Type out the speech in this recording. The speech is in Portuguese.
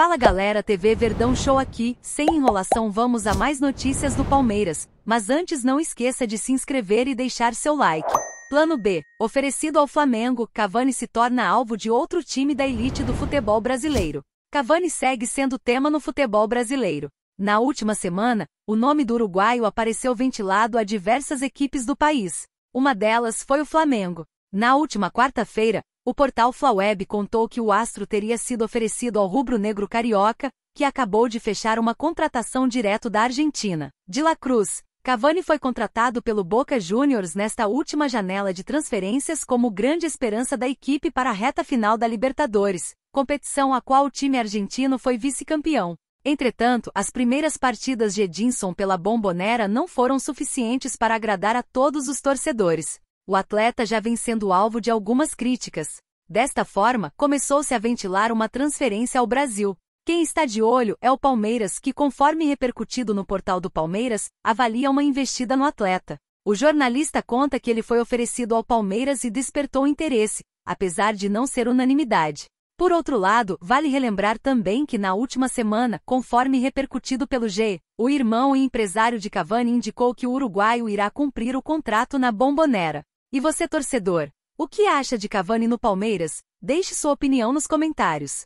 Fala galera, TV Verdão Show aqui. Sem enrolação, vamos a mais notícias do Palmeiras. Mas antes, não esqueça de se inscrever e deixar seu like. Plano B, oferecido ao Flamengo, Cavani se torna alvo de outro time da elite do futebol brasileiro. Cavani segue sendo tema no futebol brasileiro. Na última semana, o nome do uruguaio apareceu ventilado a diversas equipes do país. Uma delas foi o Flamengo. Na última quarta-feira, o portal Flaweb contou que o astro teria sido oferecido ao rubro-negro carioca, que acabou de fechar uma contratação direto da Argentina. De La Cruz, Cavani foi contratado pelo Boca Juniors nesta última janela de transferências como grande esperança da equipe para a reta final da Libertadores, competição a qual o time argentino foi vice-campeão. Entretanto, as primeiras partidas de Edinson pela Bombonera não foram suficientes para agradar a todos os torcedores o atleta já vem sendo alvo de algumas críticas. Desta forma, começou-se a ventilar uma transferência ao Brasil. Quem está de olho é o Palmeiras, que, conforme repercutido no portal do Palmeiras, avalia uma investida no atleta. O jornalista conta que ele foi oferecido ao Palmeiras e despertou interesse, apesar de não ser unanimidade. Por outro lado, vale relembrar também que na última semana, conforme repercutido pelo G, o irmão e empresário de Cavani indicou que o uruguaio irá cumprir o contrato na Bombonera. E você torcedor, o que acha de Cavani no Palmeiras? Deixe sua opinião nos comentários.